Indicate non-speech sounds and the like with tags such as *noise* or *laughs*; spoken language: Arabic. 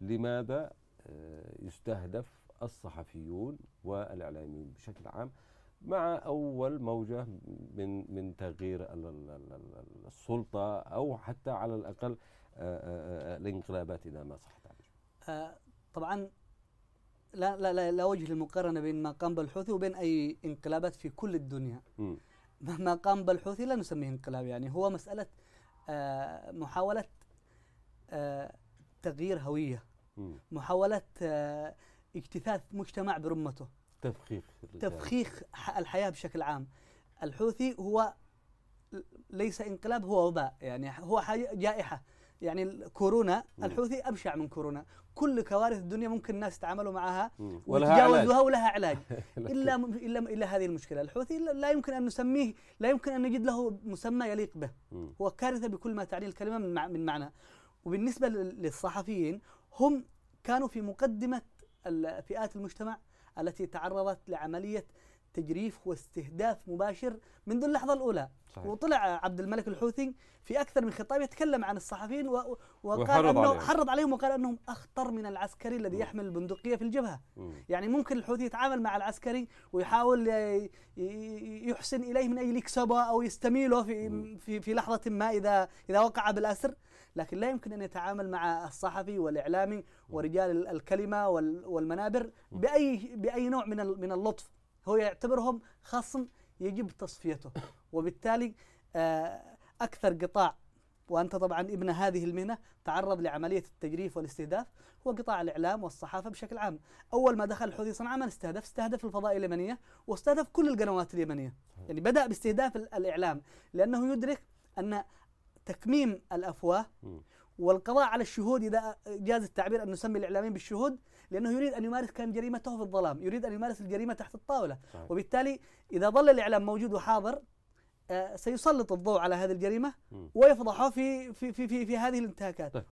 لماذا آه، يستهدف الصحفيون والاعلاميين بشكل عام مع اول موجه من من تغيير السلطه او حتى على الاقل آه، آه، الانقلابات اذا ما صح التعبير. طبعا لا لا لا وجه للمقارنه بين ما قام بالحوثي وبين اي انقلابات في كل الدنيا. م. مهما قام بالحوثي لا نسميه انقلاب يعني هو مساله محاوله تغيير هويه محاولة آه، اجتثاث مجتمع برمته تفخيخ تفخيخ الحياة بشكل عام الحوثي هو ليس انقلاب هو وباء يعني هو حاجة جائحة يعني كورونا الحوثي ابشع من كورونا كل كوارث الدنيا ممكن الناس يتعاملوا معها وتجاوزوها ولها علاج *laughs* الا الا الا هذه المشكله الحوثي لا يمكن ان نسميه لا يمكن ان نجد له مسمى يليق به هو كارثه بكل ما تعنيه الكلمه من معنى وبالنسبه للصحفيين هم كانوا في مقدمة فئات المجتمع التي تعرضت لعملية تجريف واستهداف مباشر منذ اللحظه الاولى صحيح. وطلع عبد الملك الحوثي في اكثر من خطاب يتكلم عن الصحفيين و... وقال انه عليهم. حرض عليهم وقال انهم اخطر من العسكري الذي م. يحمل البندقيه في الجبهه م. يعني ممكن الحوثي يتعامل مع العسكري ويحاول يحسن اليه من اجل يكسبه او يستميله في م. في في لحظه ما اذا اذا وقع بالاسر لكن لا يمكن ان يتعامل مع الصحفي والاعلامي ورجال الكلمه والمنابر باي باي نوع من من اللطف هو يعتبرهم خصم يجب تصفيته وبالتالي آه، أكثر قطاع وأنت طبعا ابن هذه المهنة تعرض لعملية التجريف والاستهداف هو قطاع الإعلام والصحافة بشكل عام أول ما دخل الحوثي صنعاء من استهدف استهدف الفضاء اليمنية واستهدف كل القنوات اليمنية يعني بدأ باستهداف الإعلام لأنه يدرك أن تكميم الأفواه والقضاء على الشهود إذا جاز التعبير أن نسمي الإعلاميين بالشهود لأنه يريد أن يمارس كان جريمته في الظلام يريد أن يمارس الجريمة تحت الطاولة صحيح. وبالتالي إذا ظل الإعلام موجود وحاضر آه، سيسلط الضوء على هذه الجريمه ويفضحه في في في في, في هذه الانتهاكات طيب.